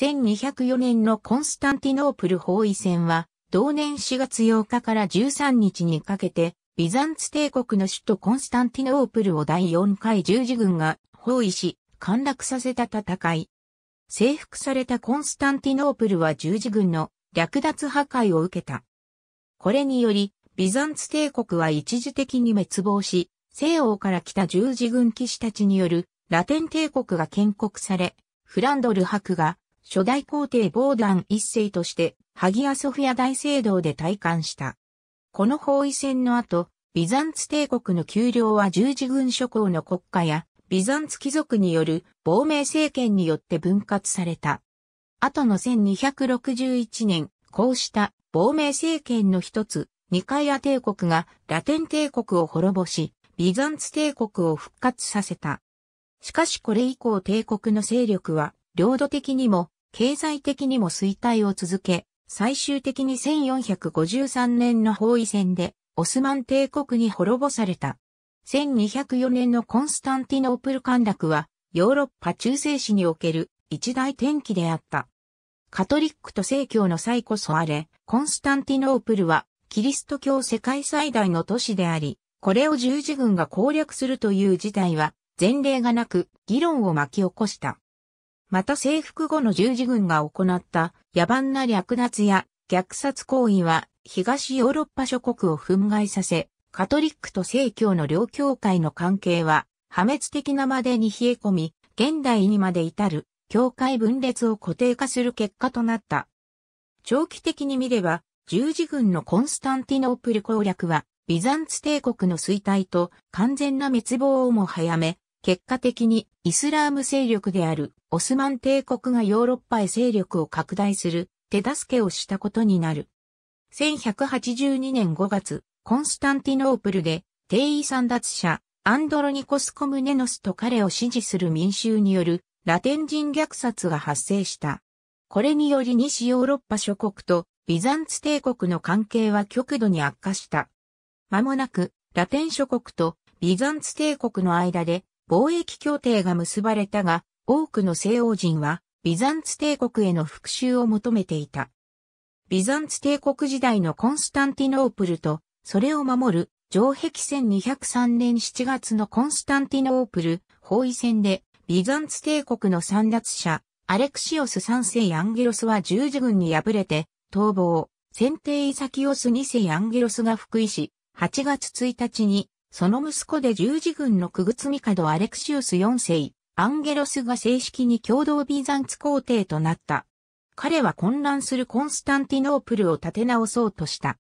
1204年のコンスタンティノープル包囲戦は、同年4月8日から13日にかけて、ビザンツ帝国の首都コンスタンティノープルを第4回十字軍が包囲し、陥落させた戦い。征服されたコンスタンティノープルは十字軍の略奪破壊を受けた。これにより、ビザンツ帝国は一時的に滅亡し、西欧から来た十字軍騎士たちによるラテン帝国が建国され、フランドル博が初代皇帝ボーダン一世として、ハギアソフィア大聖堂で退官した。この包囲戦の後、ビザンツ帝国の丘陵は十字軍諸侯の国家や、ビザンツ貴族による亡命政権によって分割された。後の1261年、こうした亡命政権の一つ、ニカイア帝国がラテン帝国を滅ぼし、ビザンツ帝国を復活させた。しかしこれ以降帝国の勢力は、領土的にも経済的にも衰退を続け、最終的に1453年の包囲戦でオスマン帝国に滅ぼされた。1204年のコンスタンティノープル陥落はヨーロッパ中世史における一大転機であった。カトリックと正教の際こそあれ、コンスタンティノープルはキリスト教世界最大の都市であり、これを十字軍が攻略するという事態は前例がなく議論を巻き起こした。また征服後の十字軍が行った野蛮な略奪や虐殺行為は東ヨーロッパ諸国を憤慨させ、カトリックと正教の両教会の関係は破滅的なまでに冷え込み、現代にまで至る教会分裂を固定化する結果となった。長期的に見れば、十字軍のコンスタンティノープル攻略は、ビザンツ帝国の衰退と完全な滅亡をも早め、結果的にイスラーム勢力であるオスマン帝国がヨーロッパへ勢力を拡大する手助けをしたことになる。1182年5月、コンスタンティノープルで、帝位三奪者、アンドロニコス・コムネノスと彼を支持する民衆によるラテン人虐殺が発生した。これにより西ヨーロッパ諸国とビザンツ帝国の関係は極度に悪化した。間もなく、ラテン諸国とビザンツ帝国の間で貿易協定が結ばれたが、多くの西欧人はビザンツ帝国への復讐を求めていた。ビザンツ帝国時代のコンスタンティノープルと、それを守る城壁1203年7月のコンスタンティノープル包囲戦で、ビザンツ帝国の三奪者、アレクシオス3世アンゲロスは十字軍に敗れて、逃亡、先帝イサキオス2世アンゲロスが復位し、8月1日に、その息子で十字軍のクグツミカドアレクシオス4世、アンゲロスが正式に共同ビザンツ皇帝となった。彼は混乱するコンスタンティノープルを立て直そうとした。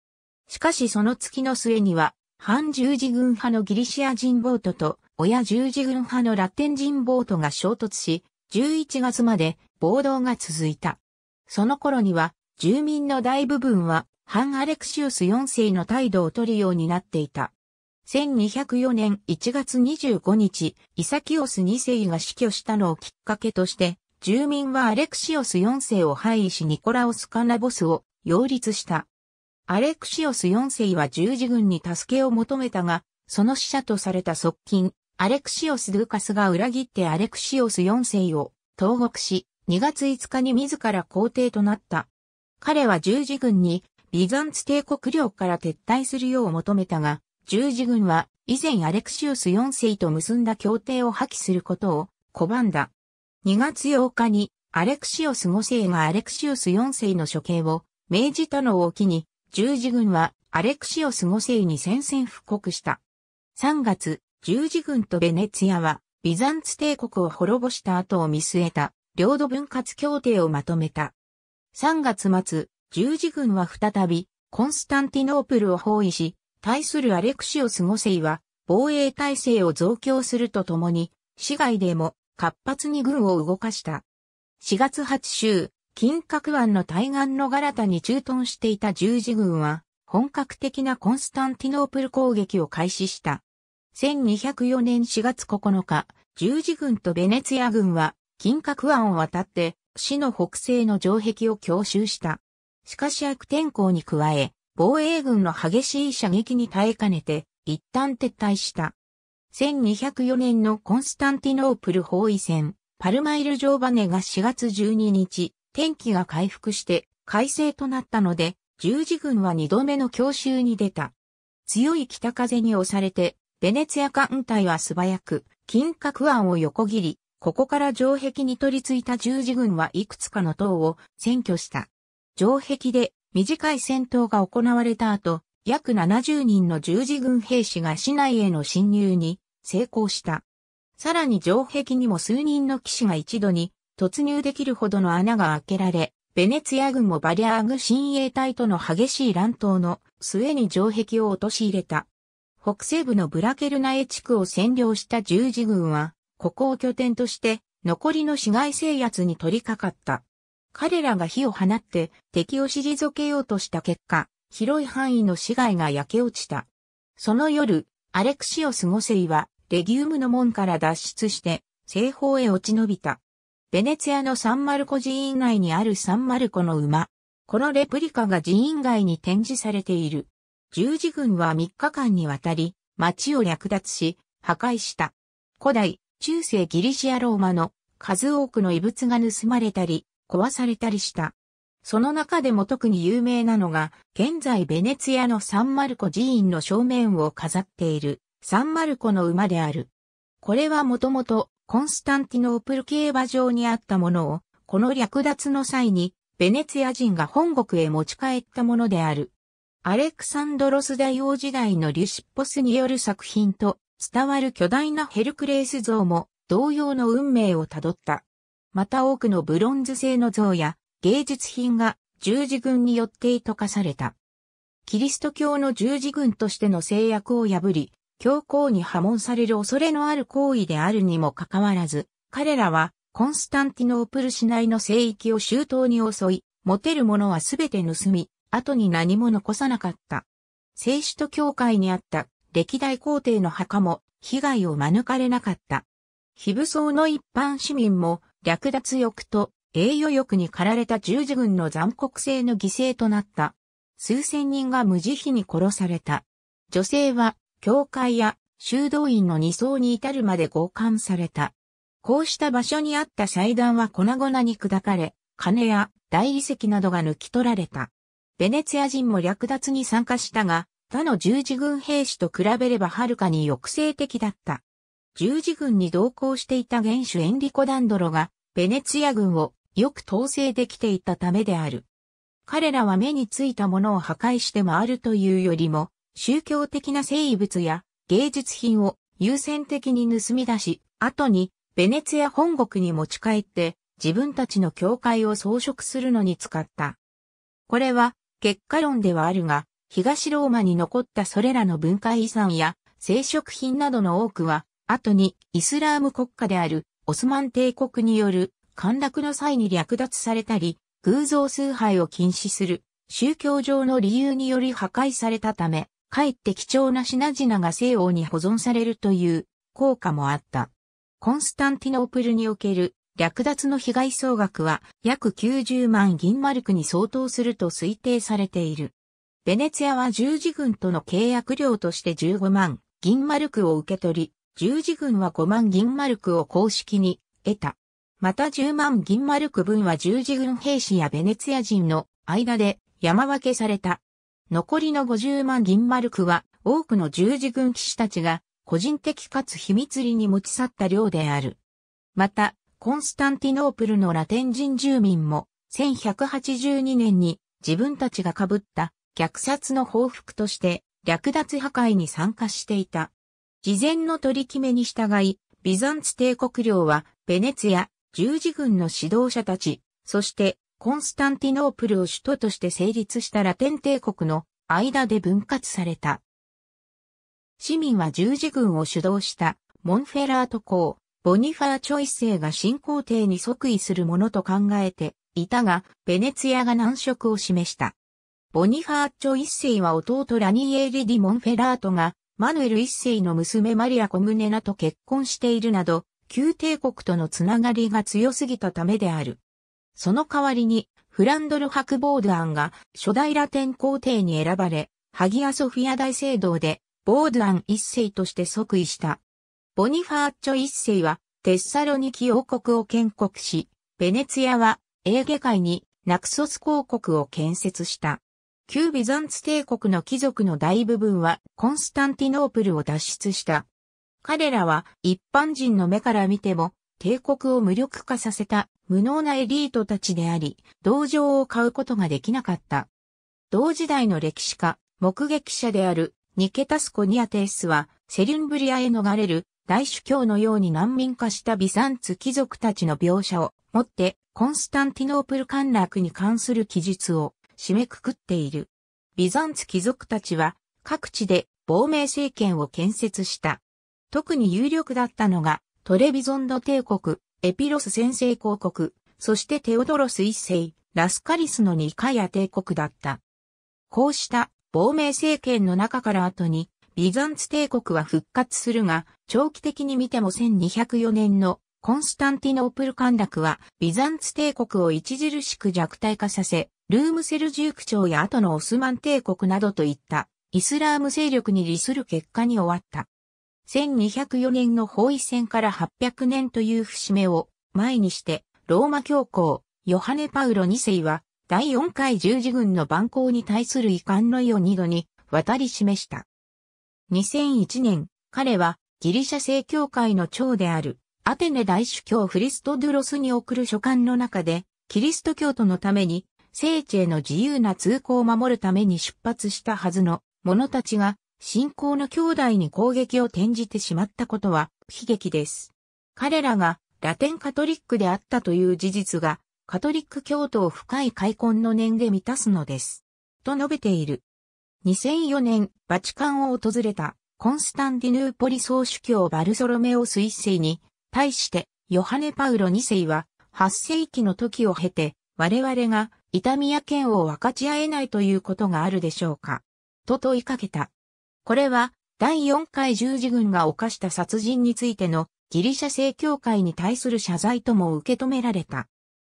しかしその月の末には、反十字軍派のギリシア人ボートと、親十字軍派のラテン人ボートが衝突し、11月まで暴動が続いた。その頃には、住民の大部分は、反アレクシウス4世の態度を取るようになっていた。1204年1月25日、イサキオス2世が死去したのをきっかけとして、住民はアレクシオス4世を廃位しニコラオス・カナボスを擁立した。アレクシオス4世は十字軍に助けを求めたが、その死者とされた側近、アレクシオス・ドゥカスが裏切ってアレクシオス4世を投獄し、2月5日に自ら皇帝となった。彼は十字軍にビザンツ帝国領から撤退するよう求めたが、十字軍は以前アレクシウス4世と結んだ協定を破棄することを拒んだ。2月8日にアレクシオス5世がアレクシオス4世の処刑を命じたのを機に、十字軍はアレクシオス5世に宣戦布告した。3月、十字軍とベネツィアはビザンツ帝国を滅ぼした後を見据えた領土分割協定をまとめた。3月末、十字軍は再びコンスタンティノープルを包囲し、対するアレクシオス5世は、防衛体制を増強するとともに、市外でも活発に軍を動かした。4月8週、金閣湾の対岸のガラタに駐屯していた十字軍は、本格的なコンスタンティノープル攻撃を開始した。1204年4月9日、十字軍とベネツィア軍は、金閣湾を渡って、市の北西の城壁を強襲した。しかし悪天候に加え、防衛軍の激しい射撃に耐えかねて、一旦撤退した。1204年のコンスタンティノープル包囲戦、パルマイル・ジョーバネが4月12日、天気が回復して快晴となったので、十字軍は二度目の強襲に出た。強い北風に押されて、ベネツヤ艦隊は素早く、金閣湾を横切り、ここから城壁に取り付いた十字軍はいくつかの塔を占拠した。城壁で短い戦闘が行われた後、約70人の十字軍兵士が市内への侵入に成功した。さらに城壁にも数人の騎士が一度に突入できるほどの穴が開けられ、ベネツィア軍もバリアーグ親衛隊との激しい乱闘の末に城壁を陥れた。北西部のブラケルナエ地区を占領した十字軍は、ここを拠点として、残りの市街制圧に取り掛かった。彼らが火を放って敵を退けようとした結果、広い範囲の市街が焼け落ちた。その夜、アレクシオス・ゴセイは、レギウムの門から脱出して、西方へ落ち延びた。ベネツィアのサンマルコ寺院内にあるサンマルコの馬。このレプリカが寺院外に展示されている。十字軍は3日間にわたり、町を略奪し、破壊した。古代、中世ギリシアローマの数多くの遺物が盗まれたり、壊されたりした。その中でも特に有名なのが、現在ベネツィアのサンマルコ寺院の正面を飾っている、サンマルコの馬である。これはもともと、コンスタンティノープル競馬場にあったものを、この略奪の際に、ベネツィア人が本国へ持ち帰ったものである。アレクサンドロス大王時代のリュシッポスによる作品と伝わる巨大なヘルクレース像も同様の運命をたどった。また多くのブロンズ製の像や芸術品が十字軍によって溶かされた。キリスト教の十字軍としての制約を破り、教皇に破門される恐れのある行為であるにもかかわらず、彼らはコンスタンティノープル市内の聖域を周到に襲い、持てるものはすべて盗み、後に何も残さなかった。聖使徒教会にあった歴代皇帝の墓も被害を免れなかった。非武装の一般市民も略奪欲と栄誉欲に駆られた十字軍の残酷性の犠牲となった。数千人が無慈悲に殺された。女性は、教会や修道院の二層に至るまで強姦された。こうした場所にあった祭壇は粉々に砕かれ、金や大理石などが抜き取られた。ベネツィア人も略奪に参加したが、他の十字軍兵士と比べればはるかに抑制的だった。十字軍に同行していた元首エンリコ・ダンドロがベネツィア軍をよく統制できていたためである。彼らは目についたものを破壊して回るというよりも、宗教的な生物や芸術品を優先的に盗み出し、後にベネツィア本国に持ち帰って自分たちの教会を装飾するのに使った。これは結果論ではあるが、東ローマに残ったそれらの文化遺産や生殖品などの多くは、後にイスラーム国家であるオスマン帝国による陥落の際に略奪されたり、偶像崇拝を禁止する宗教上の理由により破壊されたため、かえって貴重な品々が西欧に保存されるという効果もあった。コンスタンティノープルにおける略奪の被害総額は約90万銀マルクに相当すると推定されている。ベネツィアは十字軍との契約料として15万銀マルクを受け取り、十字軍は5万銀丸区を公式に得た。また10万銀丸区分は十字軍兵士やベネツィア人の間で山分けされた。残りの50万銀丸区は多くの十字軍騎士たちが個人的かつ秘密裏に持ち去った量である。また、コンスタンティノープルのラテン人住民も1182年に自分たちが被った虐殺の報復として略奪破壊に参加していた。事前の取り決めに従い、ビザンツ帝国領は、ベネツィア、十字軍の指導者たち、そして、コンスタンティノープルを首都として成立したラテン帝国の間で分割された。市民は十字軍を主導したモンフェラート公、ボニファーチョイ星が新皇帝に即位するものと考えていたが、ベネツィアが難色を示した。ボニファーチョイ星は弟ラニエーリ・ディ・モンフェラートがマヌエル一世の娘マリア・コムネナと結婚しているなど、旧帝国とのつながりが強すぎたためである。その代わりに、フランドル・ハクボードアンが初代ラテン皇帝に選ばれ、ハギア・ソフィア大聖堂で、ボードアン一世として即位した。ボニファーチョ一世は、テッサロニキ王国を建国し、ベネツィアは、エーゲ海にナクソス公国を建設した。旧ビザンツ帝国の貴族の大部分はコンスタンティノープルを脱出した。彼らは一般人の目から見ても帝国を無力化させた無能なエリートたちであり、同情を買うことができなかった。同時代の歴史家、目撃者であるニケタスコニアテイスはセリュンブリアへ逃れる大主教のように難民化したビザンツ貴族たちの描写をもってコンスタンティノープル陥落に関する記述を締めくくっている。ビザンツ貴族たちは各地で亡命政権を建設した。特に有力だったのがトレビゾンド帝国、エピロス先制公国、そしてテオドロス一世、ラスカリスのニカヤ帝国だった。こうした亡命政権の中から後にビザンツ帝国は復活するが、長期的に見ても1204年のコンスタンティノープル陥落はビザンツ帝国を著しく弱体化させ、ルームセルジューク朝や後のオスマン帝国などといったイスラーム勢力に利する結果に終わった。1204年の包囲戦から800年という節目を前にして、ローマ教皇、ヨハネ・パウロ2世は、第4回十字軍の蛮行に対する遺憾の意を2度に渡り示した。2001年、彼はギリシャ正教会の長である、アテネ大主教フリストドゥロスに送る書簡の中で、キリスト教徒のために聖地への自由な通行を守るために出発したはずの者たちが信仰の兄弟に攻撃を転じてしまったことは悲劇です。彼らがラテンカトリックであったという事実がカトリック教徒を深い開墾の念で満たすのです。と述べている。2004年、バチカンを訪れたコンスタンディヌーポリ総主教バルソロメオス一世に対してヨハネ・パウロ二世は8世紀の時を経て我々が痛みや剣を分かち合えないということがあるでしょうか。と問いかけた。これは、第4回十字軍が犯した殺人についてのギリシャ正教会に対する謝罪とも受け止められた。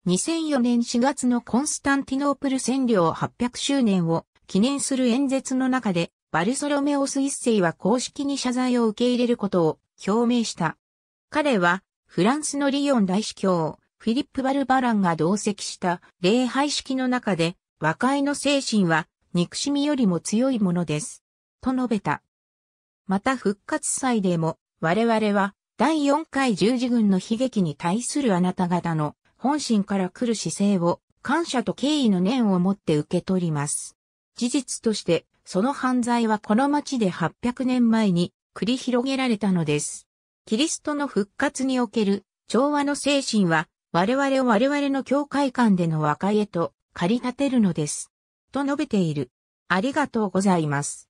2004年4月のコンスタンティノープル占領800周年を記念する演説の中で、バルソロメオス一世は公式に謝罪を受け入れることを表明した。彼は、フランスのリヨン大司教、フィリップ・バルバランが同席した礼拝式の中で、和解の精神は憎しみよりも強いものです。と述べた。また復活祭でも、我々は第4回十字軍の悲劇に対するあなた方の本心から来る姿勢を感謝と敬意の念を持って受け取ります。事実として、その犯罪はこの町で800年前に繰り広げられたのです。キリストの復活における調和の精神は我々を我々の教会間での和解へと駆り立てるのです。と述べている。ありがとうございます。